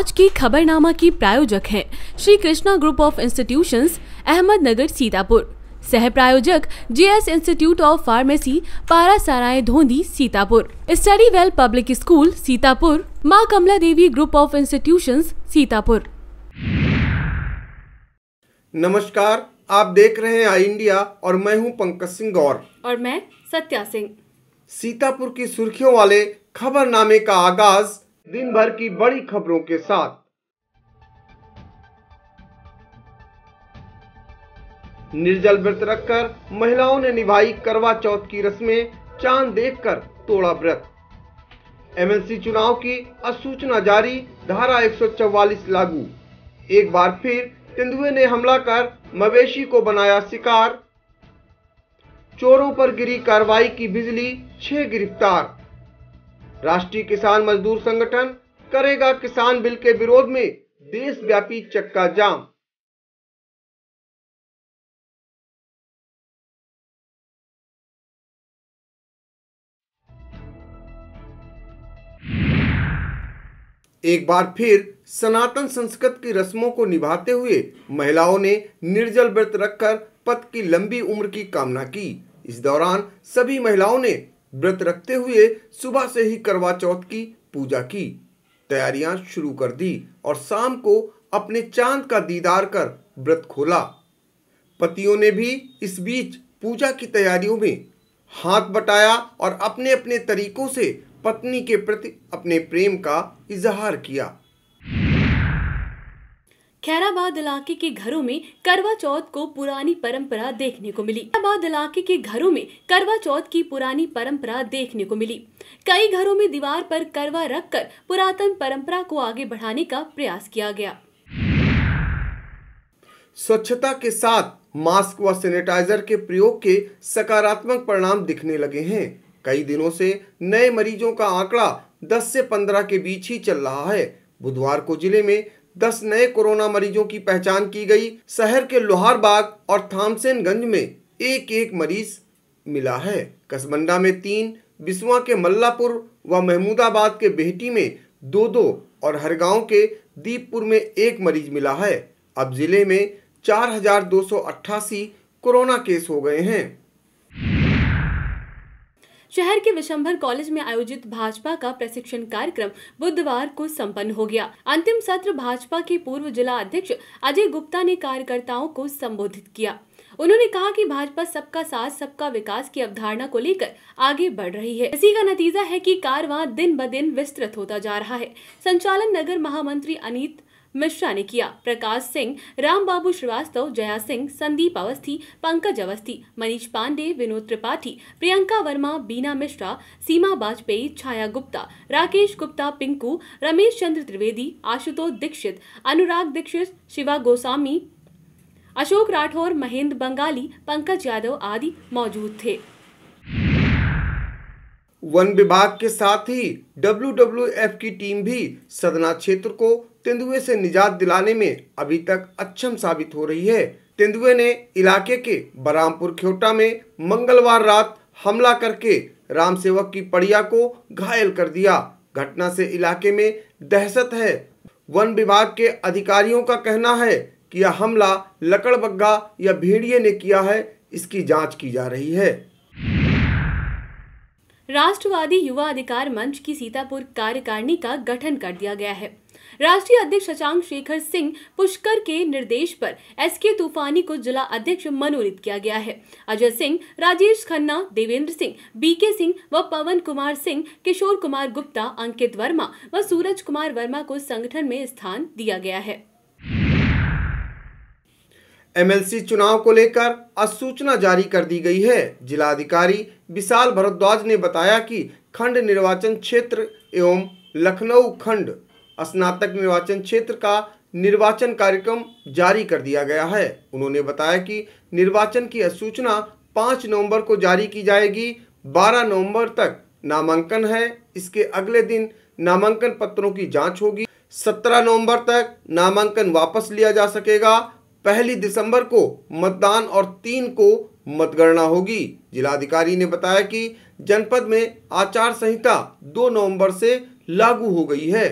आज की खबरनामा की प्रायोजक हैं Shri Krishna group of institutions Ahmednagar Sitapur सह प्रायोजक GS institute of pharmacy Para Sarai Dhondi Sitapur study well public school Sitapur Maa Kamala Devi group of institutions Sitapur नमस्कार आप देख रहे हैं आई इंडिया और मैं हूं पंकज सिंह गौर और मैं सत्या सिंह सीतापुर की सुर्खियों वाले खबरनामे का आगाज दिन भर की बड़ी खबरों के साथ निर्जल व्रत रखकर महिलाओं ने निभाई करवा चौथ की रस्में चांद देखकर तोड़ा व्रत एमएलसी चुनाव की असूचना जारी धारा 144 लागू एक बार फिर तेंदुए ने हमला कर मवेशी को बनाया शिकार चोरों पर गिरी कार्रवाई की बिजली छह गिरफ्तार राष्ट्रीय किसान मजदूर संगठन करेगा किसान बिल के विरोध में देशव्यापी चक्का जाम एक बार फिर सनातन संस्कृत की रस्मों को निभाते हुए महिलाओं ने निर्जल व्रत रखकर पत की लंबी उम्र की कामना की इस दौरान सभी महिलाओं ने व्रत रखते हुए सुबह से ही करवा चौथ की पूजा की तैयारियां शुरू कर दी और शाम को अपने चांद का दीदार कर व्रत खोला पतियों ने भी इस बीच पूजा की तैयारियों में हाथ बटाया और अपने अपने तरीकों से पत्नी के प्रति अपने प्रेम का इजहार किया इलाहाबाद इलाके के घरों में करवा चौथ को पुरानी परंपरा देखने को मिली इलाहाबाद इलाके के घरों में करवा चौथ की पुरानी परंपरा देखने को मिली कई घरों में दीवार पर करवा रखकर पुरातन परंपरा को आगे बढ़ाने का प्रयास किया गया स्वच्छता के साथ मास्क व सैनिटाइजर के प्रयोग के सकारात्मक परिणाम दिखने लगे हैं कई दिनों से नए मरीजों का आंकड़ा 10 से 15 के बीच ही चल रहा है बुधवार को जिले में दस नए कोरोना मरीजों की पहचान की गई शहर के लोहारबाग और थामसेनगंज में एक एक मरीज मिला है कसबंडा में तीन बिस्वा के मल्लापुर व महमूदाबाद के बेहटी में दो दो और हरगांव के दीपपुर में एक मरीज मिला है अब जिले में चार कोरोना केस हो गए हैं शहर के विशंभर कॉलेज में आयोजित भाजपा का प्रशिक्षण कार्यक्रम बुधवार को सम्पन्न हो गया अंतिम सत्र भाजपा के पूर्व जिला अध्यक्ष अजय गुप्ता ने कार्यकर्ताओं को संबोधित किया उन्होंने कहा कि भाजपा सबका साथ सबका विकास की अवधारणा को लेकर आगे बढ़ रही है इसी का नतीजा है कि कारवां दिन ब दिन विस्तृत होता जा रहा है संचालन नगर महामंत्री अनित मिश्रा ने किया प्रकाश सिंह रामबाबू श्रीवास्तव जया सिंह संदीप अवस्थी पंकज अवस्थी मनीष पांडे विनोद त्रिपाठी प्रियंका वर्मा बीना मिश्रा सीमा बाजपेयी छाया गुप्ता राकेश गुप्ता पिंकू रमेश चंद्र त्रिवेदी आशुतोष दीक्षित अनुराग दीक्षित शिवा गोस्वामी अशोक राठौर महेंद्र बंगाली पंकज यादव आदि मौजूद थे वन विभाग के साथ ही डब्ल्यू की टीम भी सदना क्षेत्र को तेंदुए से निजात दिलाने में अभी तक अक्षम साबित हो रही है तेंदुए ने इलाके के बरामपुर खेटा में मंगलवार रात हमला करके राम सेवक की पड़िया को घायल कर दिया घटना से इलाके में दहशत है वन विभाग के अधिकारियों का कहना है कि यह हमला लकड़बग्गा या भेड़िए ने किया है इसकी जांच की जा रही है राष्ट्रवादी युवा अधिकार मंच की सीतापुर कार्यकारिणी का गठन कर दिया गया है राष्ट्रीय अध्यक्ष शशांक शेखर सिंह पुष्कर के निर्देश पर एस के तूफानी को जिला अध्यक्ष मनोनीत किया गया है अजय सिंह राजेश खन्ना देवेंद्र सिंह बीके सिंह व पवन कुमार सिंह किशोर कुमार गुप्ता अंकित वर्मा व सूरज कुमार वर्मा को संगठन में स्थान दिया गया है एमएलसी चुनाव को लेकर असूचना जारी कर दी गई है जिलाधिकारी विशाल भरद्वाज ने बताया कि खंड निर्वाचन क्षेत्र एवं लखनऊ खंड स्नातक निर्वाचन क्षेत्र का निर्वाचन कार्यक्रम जारी कर दिया गया है उन्होंने बताया कि निर्वाचन की अधिसूचना पाँच नवंबर को जारी की जाएगी बारह नवंबर तक नामांकन है इसके अगले दिन नामांकन पत्रों की जांच होगी सत्रह नवंबर तक नामांकन वापस लिया जा सकेगा पहली दिसंबर को मतदान और तीन को मतगणना होगी जिलाधिकारी ने बताया कि जनपद में आचार संहिता दो नवंबर से लागू हो गई है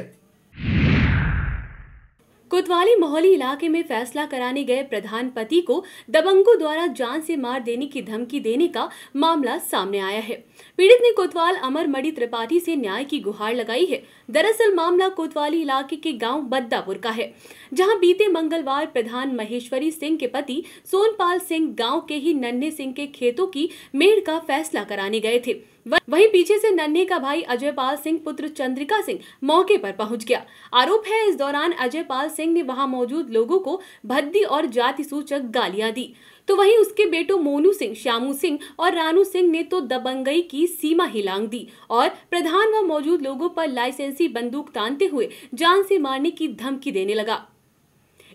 कोतवाली मोहली इलाके में फैसला कराने गए प्रधान पति को दबंगों द्वारा जान से मार देने की धमकी देने का मामला सामने आया है पीड़ित ने कोतवाल अमर मणि त्रिपाठी से न्याय की गुहार लगाई है दरअसल मामला कोतवाली इलाके के गांव बद्दापुर का है जहां बीते मंगलवार प्रधान महेश्वरी सिंह के पति सोनपाल सिंह गाँव के ही नन्हे सिंह के खेतों की मेड़ का फैसला कराने गए थे वहीं पीछे से नन्हे का भाई अजय पाल सिंह पुत्र चंद्रिका सिंह मौके पर पहुंच गया आरोप है इस दौरान अजय पाल सिंह ने वहां मौजूद लोगों को भद्दी और जाति सूचक गालियां दी तो वहीं उसके बेटो मोनू सिंह श्यामू सिंह और रानू सिंह ने तो दबंगई की सीमा ही लांग दी और प्रधान व मौजूद लोगों पर लाइसेंसी बंदूक तानते हुए जान से मारने की धमकी देने लगा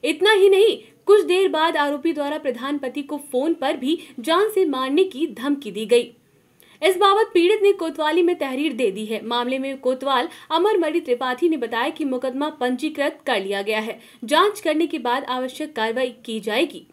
इतना ही नहीं कुछ देर बाद आरोपी द्वारा प्रधानपति को फोन पर भी जान से मारने की धमकी दी गई इस बाबत पीड़ित ने कोतवाली में तहरीर दे दी है मामले में कोतवाल अमर मणि त्रिपाठी ने बताया कि मुकदमा पंजीकृत कर लिया गया है जांच करने के बाद आवश्यक कार्रवाई की जाएगी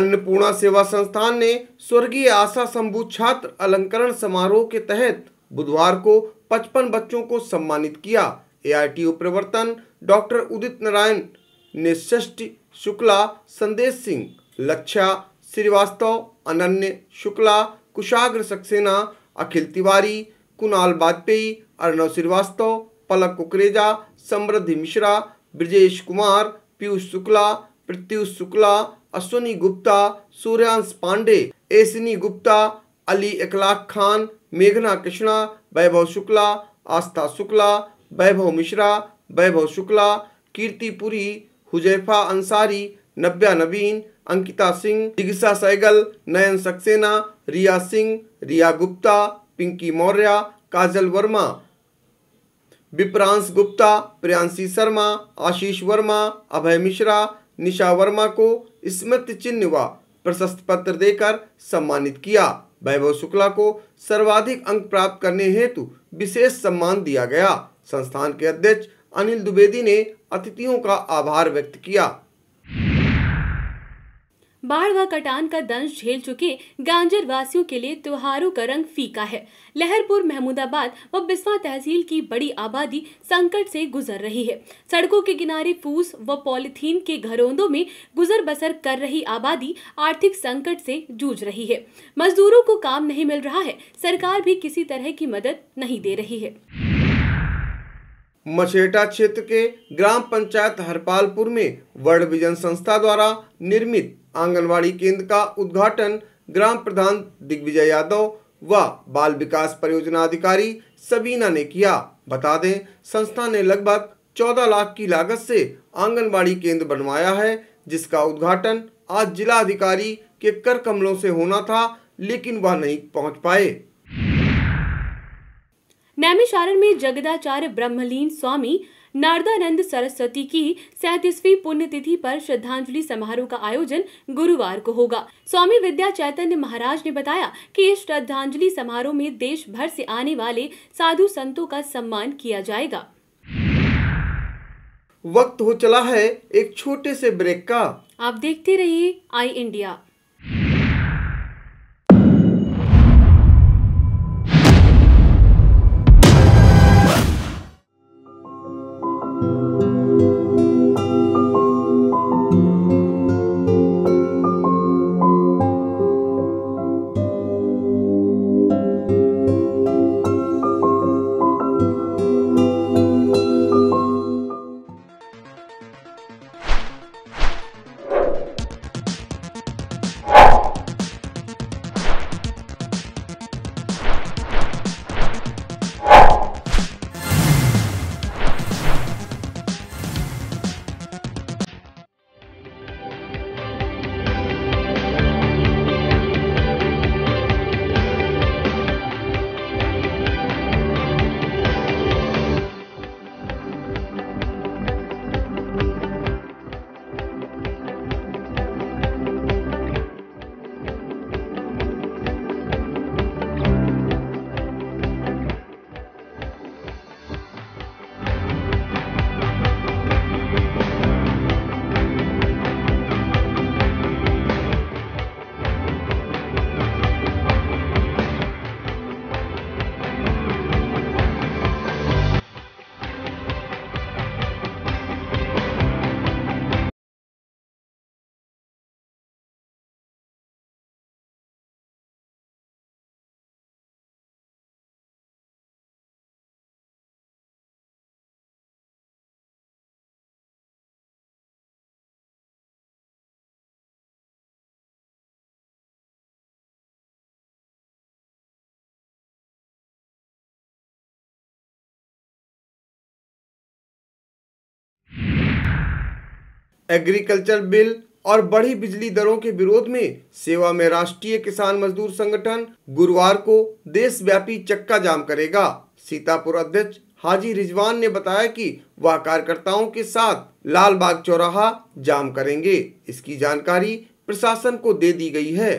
अन्नपूर्णा सेवा संस्थान ने स्वर्गीय आशा शम्भू छात्र अलंकरण समारोह के तहत बुधवार को 55 बच्चों को सम्मानित किया ए प्रवर्तन डॉक्टर उदित नारायण ने शुक्ला संदेश सिंह लक्षा श्रीवास्तव अनन्य शुक्ला कुशाग्र सक्सेना अखिल तिवारी कुणाल वाजपेयी अर्णव श्रीवास्तव पलक कुकरेजा समृद्धि मिश्रा ब्रजेश कुमार पीयूष शुक्ला प्रत्युष शुक्ला अश्विनी गुप्ता सूर्यांश पांडे एसनी गुप्ता अली इखलाक खान मेघना कृष्णा वैभव शुक्ला आस्था शुक्ला वैभव मिश्रा वैभव शुक्ला कीर्तिपुरी हुजैफा अंसारी नब्या नवीन अंकिता सिंह जिगिसा सैगल नयन सक्सेना रिया सिंह रिया गुप्ता पिंकी मौर्य काजल वर्मा विप्रांश गुप्ता प्रियांशी शर्मा आशीष वर्मा अभय मिश्रा निशा वर्मा को स्मृति चिन्ह व प्रशस्त पत्र देकर सम्मानित किया वैभव शुक्ला को सर्वाधिक अंक प्राप्त करने हेतु विशेष सम्मान दिया गया संस्थान के अध्यक्ष अनिल द्विवेदी ने अतिथियों का आभार व्यक्त किया बाढ़ व कटान का दंश झेल चुके गांजर वासियों के लिए त्योहारों का रंग फीका है लहरपुर महमूदाबाद व बिस्वा तहसील की बड़ी आबादी संकट से गुजर रही है सड़कों के किनारे फूस व पॉलिथीन के घरोंदों में गुजर बसर कर रही आबादी आर्थिक संकट से जूझ रही है मजदूरों को काम नहीं मिल रहा है सरकार भी किसी तरह की मदद नहीं दे रही है मछेटा क्षेत्र के ग्राम पंचायत हरपालपुर में वर्ल्ड विजन संस्था द्वारा निर्मित आंगनवाड़ी केंद्र का उद्घाटन ग्राम प्रधान दिग्विजय यादव व बाल विकास परियोजना अधिकारी सबीना ने किया बता दें संस्था ने लगभग 14 लाख की लागत से आंगनवाड़ी केंद्र बनवाया है जिसका उद्घाटन आज जिला अधिकारी के कर कमलों से होना था लेकिन वह नहीं पहुंच पाए नैमिषारण में जगदाचार्य ब्रह्मलीन स्वामी नारदानंद सरस्वती की सैतीसवीं पुण्यतिथि पर श्रद्धांजलि समारोह का आयोजन गुरुवार को होगा स्वामी विद्या चैतन्य महाराज ने बताया कि इस श्रद्धांजलि समारोह में देश भर से आने वाले साधु संतों का सम्मान किया जाएगा वक्त हो चला है एक छोटे से ब्रेक का आप देखते रहिए आई इंडिया एग्रीकल्चर बिल और बढ़ी बिजली दरों के विरोध में सेवा में राष्ट्रीय किसान मजदूर संगठन गुरुवार को देशव्यापी चक्का जाम करेगा सीतापुर अध्यक्ष हाजी रिजवान ने बताया कि वह कार्यकर्ताओं के साथ लाल बाग चौराहा जाम करेंगे इसकी जानकारी प्रशासन को दे दी गई है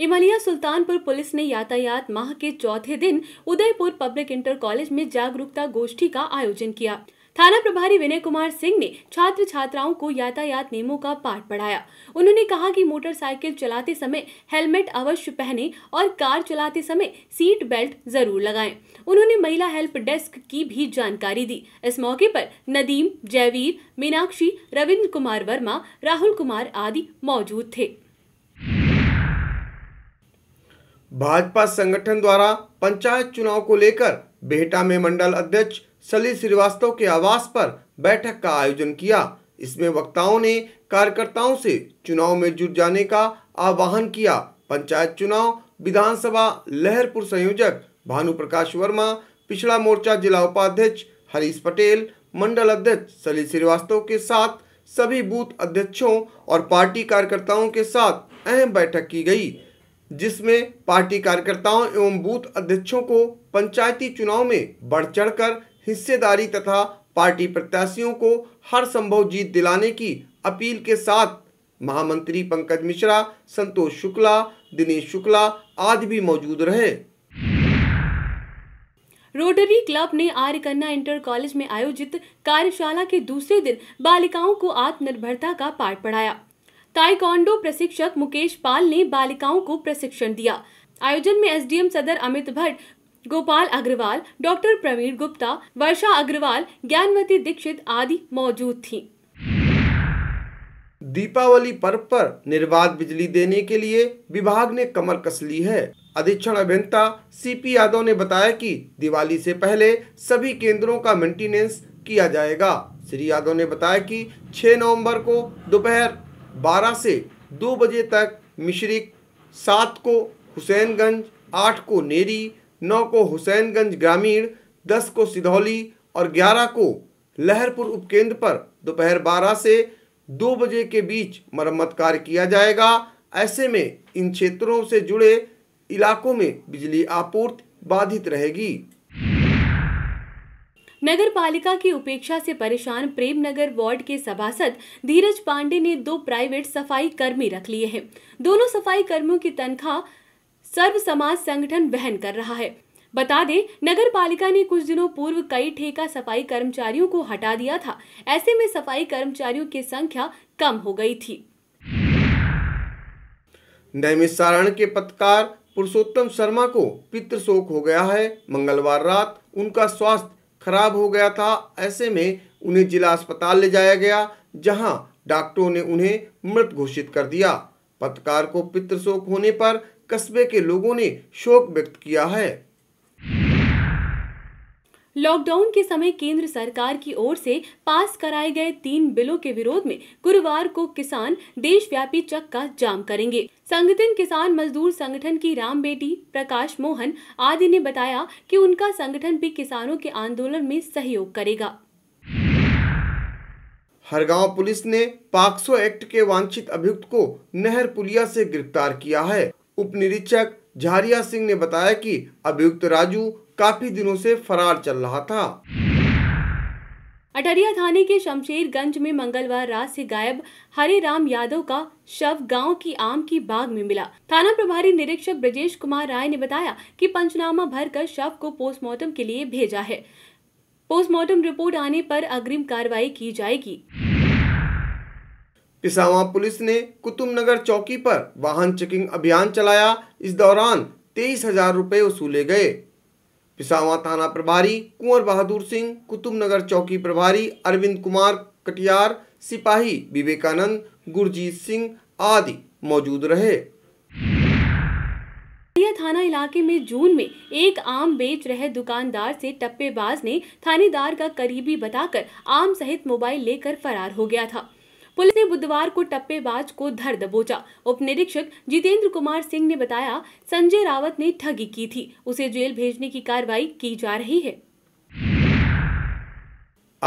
इमलिया सुल्तानपुर पुलिस ने यातायात माह के चौथे दिन उदयपुर पब्लिक इंटर कॉलेज में जागरूकता गोष्ठी का आयोजन किया थाना प्रभारी विनय कुमार सिंह ने छात्र छात्राओं को यातायात नियमों का पाठ पढ़ाया उन्होंने कहा कि मोटरसाइकिल चलाते समय हेलमेट अवश्य पहने और कार चलाते समय सीट बेल्ट जरूर लगाएं। उन्होंने महिला हेल्प डेस्क की भी जानकारी दी इस मौके पर नदीम जयवीर मीनाक्षी रविंद्र कुमार वर्मा राहुल कुमार आदि मौजूद थे भाजपा संगठन द्वारा पंचायत चुनाव को लेकर बेहटा में मंडल अध्यक्ष शली श्रीवास्तव के आवास पर बैठक का आयोजन किया इसमें वक्ताओं ने कार्यकर्ताओं से चुनाव में जुट जाने का आह्वान किया पंचायत चुनाव विधानसभा लहरपुर संयोजक भानु प्रकाश वर्मा पिछड़ा मोर्चा जिला उपाध्यक्ष हरीश पटेल मंडल अध्यक्ष सलील श्रीवास्तव के साथ सभी बूथ अध्यक्षों और पार्टी कार्यकर्ताओं के साथ अहम बैठक की गई जिसमें पार्टी कार्यकर्ताओं एवं बूथ अध्यक्षों को पंचायती चुनाव में बढ़ चढ़कर हिस्सेदारी तथा पार्टी प्रत्याशियों को हर संभव जीत दिलाने की अपील के साथ महामंत्री पंकज मिश्रा संतोष शुक्ला दिनेश शुक्ला आदि भी मौजूद रहे रोटरी क्लब ने आर्यकन्या इंटर कॉलेज में आयोजित कार्यशाला के दूसरे दिन बालिकाओं को आत्मनिर्भरता का पाठ पढ़ाया ताइकॉन्डो प्रशिक्षक मुकेश पाल ने बालिकाओं को प्रशिक्षण दिया आयोजन में एसडीएम सदर अमित भट्ट गोपाल अग्रवाल डॉक्टर प्रवीण गुप्ता वर्षा अग्रवाल ज्ञानवती दीक्षित आदि मौजूद थी दीपावली पर्व पर निर्बाध बिजली देने के लिए विभाग ने कमर कस ली है अधीक्षण अभियंता सी पी यादव ने बताया कि दिवाली से पहले सभी केंद्रों का मेंटेनेंस किया जाएगा श्री यादव ने बताया कि 6 नवंबर को दोपहर 12 से 2 बजे तक मिश्रिक 7 को हुसैनगंज 8 को नेरी नौ को हुसैनगंज ग्रामीण दस को सिधौली और ग्यारह को लहरपुर उपकेंद्र पर दोपहर बारह से दो बजे के बीच मरम्मत कार्य किया जाएगा ऐसे में इन क्षेत्रों से जुड़े इलाकों में बिजली आपूर्ति बाधित रहेगी नगर पालिका की उपेक्षा से परेशान प्रेम नगर वार्ड के सभासद धीरज पांडे ने दो प्राइवेट सफाई कर्मी रख लिए हैं दोनों सफाई कर्मियों की तनख्वाह सर्व समाज संगठन वहन कर रहा है बता दें नगर पालिका ने कुछ दिनों पूर्व कई ठेका सफाई कर्मचारियों को हटा दिया था ऐसे में सफाई कर्मचारियों की संख्या कम हो गई थी नैमिसारण के पत्रकार पुरुषोत्तम शर्मा को पित्र शोक हो गया है मंगलवार रात उनका स्वास्थ्य खराब हो गया था ऐसे में उन्हें जिला अस्पताल ले जाया गया जहां डॉक्टरों ने उन्हें मृत घोषित कर दिया पत्रकार को पितृशोक होने पर कस्बे के लोगों ने शोक व्यक्त किया है लॉकडाउन के समय केंद्र सरकार की ओर से पास कराए गए तीन बिलों के विरोध में गुरुवार को किसान देशव्यापी चक्का जाम करेंगे संगठन किसान मजदूर संगठन की राम बेटी प्रकाश मोहन आदि ने बताया कि उनका संगठन भी किसानों के आंदोलन में सहयोग करेगा हरगांव पुलिस ने पाक्सो एक्ट के वांछित अभियुक्त को नहर पुलिया से गिरफ्तार किया है उप निरीक्षक झारिया सिंह ने बताया कि अभियुक्त राजू काफी दिनों से फरार चल रहा था अटरिया थाने के शमशेरगंज में मंगलवार रात से गायब हरे राम यादव का शव गांव की आम की बाग में मिला थाना प्रभारी निरीक्षक ब्रजेश कुमार राय ने बताया कि पंचनामा भरकर शव को पोस्टमार्टम के लिए भेजा है पोस्टमार्टम रिपोर्ट आने पर अग्रिम कार्रवाई की जाएगी पिसावा पुलिस ने कुतुब नगर चौकी पर वाहन चेकिंग अभियान चलाया इस दौरान तेईस हजार रुपये वसूले गए पिसावा थाना प्रभारी कुंवर बहादुर सिंह कुतुब नगर चौकी प्रभारी अरविंद कुमार कटियार सिपाही विवेकानंद गुरजीत सिंह आदि मौजूद रहे थाना इलाके में जून में एक आम बेच रहे दुकानदार से टप्पेबाज ने थानेदार का करीबी बताकर आम सहित मोबाइल लेकर फरार हो गया था पुलिस ने बुधवार को टप्पेबाज को धर दबोचा उप निरीक्षक जितेंद्र कुमार सिंह ने बताया संजय रावत ने ठगी की थी उसे जेल भेजने की कार्रवाई की जा रही है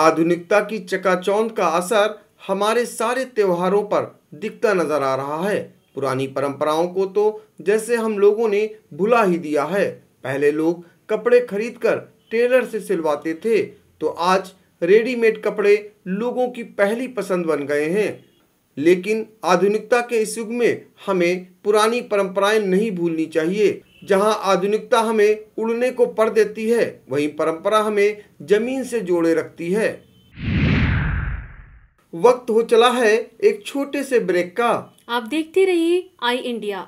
आधुनिकता की चकाचौंध का असर हमारे सारे त्योहारों पर दिखता नजर आ रहा है पुरानी परंपराओं को तो जैसे हम लोगों ने भुला ही दिया है पहले लोग कपड़े खरीदकर टेलर से सिलवाते थे तो आज रेडीमेड कपड़े लोगों की पहली पसंद बन गए हैं लेकिन आधुनिकता के इस युग में हमें पुरानी परंपराएं नहीं भूलनी चाहिए जहां आधुनिकता हमें उड़ने को पर देती है वहीं परंपरा हमें जमीन से जोड़े रखती है वक्त हो चला है एक छोटे से ब्रेक का आप देखते रहिए आई इंडिया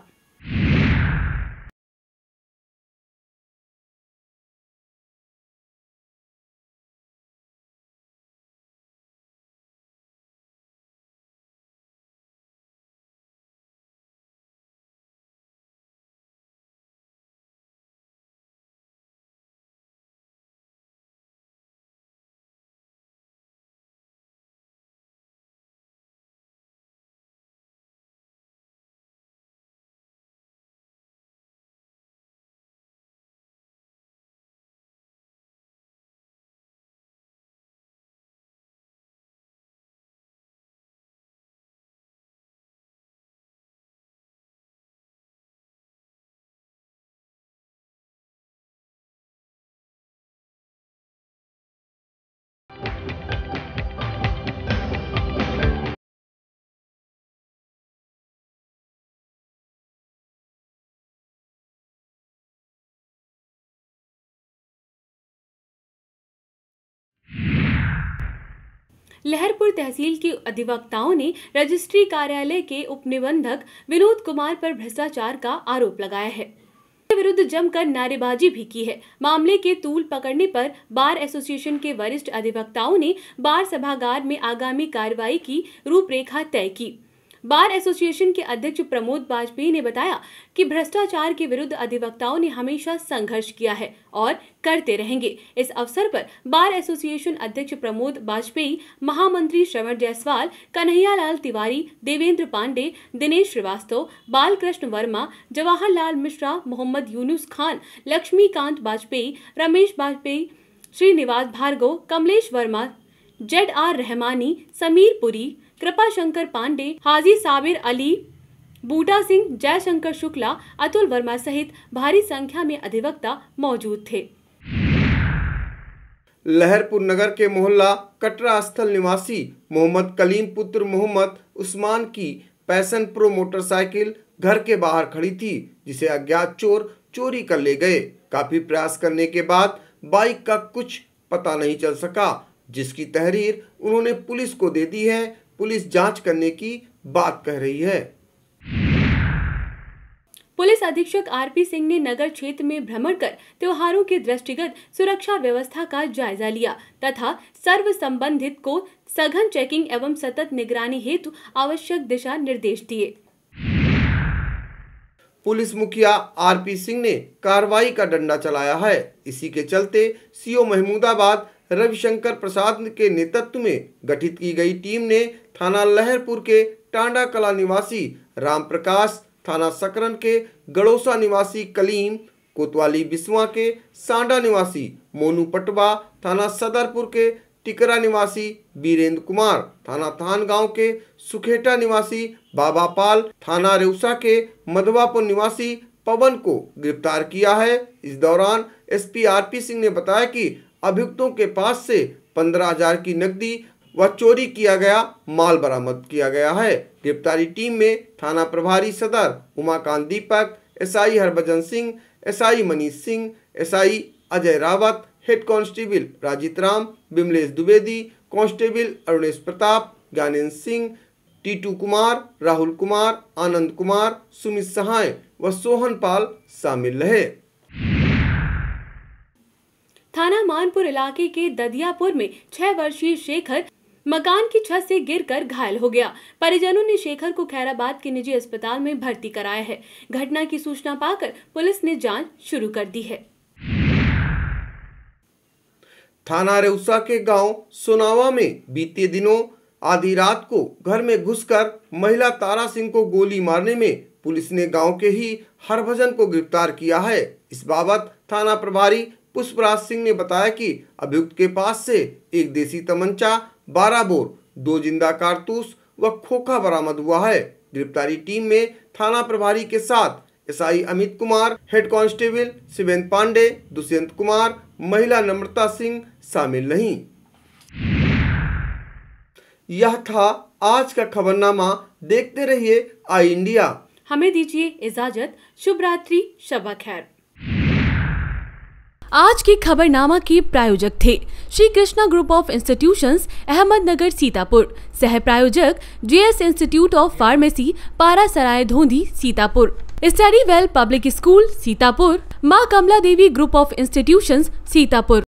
लहरपुर तहसील के अधिवक्ताओं ने रजिस्ट्री कार्यालय के उपनिबंधक विनोद कुमार पर भ्रष्टाचार का आरोप लगाया है विरुद्ध जमकर नारेबाजी भी की है मामले के तूल पकड़ने पर बार एसोसिएशन के वरिष्ठ अधिवक्ताओं ने बार सभागार में आगामी कार्रवाई की रूपरेखा तय की बार एसोसिएशन के अध्यक्ष प्रमोद वाजपेयी ने बताया कि भ्रष्टाचार के विरुद्ध अधिवक्ताओं ने हमेशा संघर्ष किया है और करते रहेंगे इस अवसर पर बार एसोसिएशन अध्यक्ष प्रमोद वाजपेयी महामंत्री श्रवण जायसवाल कन्हैयालाल तिवारी देवेंद्र पांडे दिनेश श्रीवास्तव बालकृष्ण वर्मा जवाहरलाल मिश्रा मोहम्मद यूनुस खान लक्ष्मीकांत वाजपेयी रमेश वाजपेयी श्रीनिवास भार्गव कमलेश वर्मा जेड आर रहमानी समीर पुरी कृपा शंकर पांडे हाजी साबिर अली बूटा सिंह जयशंकर शुक्ला अतुल वर्मा सहित भारी संख्या में अधिवक्ता मौजूद थे लहरपुर नगर के मोहल्ला कटरा स्थल निवासी मोहम्मद कलीम पुत्र मोहम्मद उस्मान की पैसन प्रो मोटरसाइकिल घर के बाहर खड़ी थी जिसे अज्ञात चोर चोरी कर ले गए काफी प्रयास करने के बाद बाइक का कुछ पता नहीं चल सका जिसकी तहरीर उन्होंने पुलिस को दे दी है पुलिस जांच करने की बात कह रही है पुलिस अधीक्षक आरपी सिंह ने नगर क्षेत्र में भ्रमण कर त्योहारों के दृष्टिगत सुरक्षा व्यवस्था का जायजा लिया तथा सर्व संबंधित को सघन चेकिंग एवं सतत निगरानी हेतु आवश्यक दिशा निर्देश दिए पुलिस मुखिया आरपी सिंह ने कार्रवाई का डंडा चलाया है इसी के चलते सीओ महमूदाबाद रविशंकर प्रसाद के नेतृत्व में गठित की गई टीम ने थाना लहरपुर के टांडा कला निवासी राम प्रकाश थाना सकरन के गड़ोसा निवासी कलीम कोतवाली बिस्वा के सांडा निवासी मोनू पटवा थाना सदरपुर के टिकरा निवासी बीरेंद्र कुमार थाना थान गांव के सुखेटा निवासी बाबा पाल थाना रेउसा के मधवापुर निवासी पवन को गिरफ्तार किया है इस दौरान एसपी आरपी सिंह ने बताया कि अभियुक्तों के पास से पंद्रह हजार की नकदी व चोरी किया गया माल बरामद किया गया है गिरफ्तारी टीम में थाना प्रभारी सदर Umakant Deepak SI Harbhajan Singh SI Manish Singh SI Ajay Rawat head constable Rajit Ram Bimlesh Dwivedi constable Arunesh Pratap Gyanendra Singh Titu Kumar Rahul Kumar Anand Kumar Sumit Sahay व सोहन पाल शामिल रहे थाना मानपुर इलाके के ददियापुर में छह वर्षीय शेखर मकान की छत से गिरकर घायल हो गया परिजनों ने शेखर को खैराबाद के निजी अस्पताल में भर्ती कराया है घटना की सूचना पाकर पुलिस ने जांच शुरू कर दी है थाना रेउसा के गांव सोनावा में बीते दिनों आधी रात को घर में घुसकर महिला तारा सिंह को गोली मारने में पुलिस ने गांव के ही हरभजन को गिरफ्तार किया है इस बाबत थाना प्रभारी पुष्पराज सिंह ने बताया कि अभियुक्त के पास से एक देसी तमंचा बारह बोर दो जिंदा कारतूस व खोखा बरामद हुआ है गिरफ्तारी टीम में थाना प्रभारी के साथ S Amit Kumar head constable Shivend Pandey Dushyant Kumar महिला नम्रता सिंह शामिल नहीं यह था आज का खबरनामा देखते रहिए आई इंडिया हमें दीजिए इजाजत शुभ रात्रि शबा खैर आज की खबरनामा के प्रायोजक थे Shri Krishna group of institutions Ahmednagar Sitapur सह प्रायोजक S institute of pharmacy Para Sarai Dhondi Sitapur study well public school Sitapur Maa Kamala Devi group of institutions Sitapur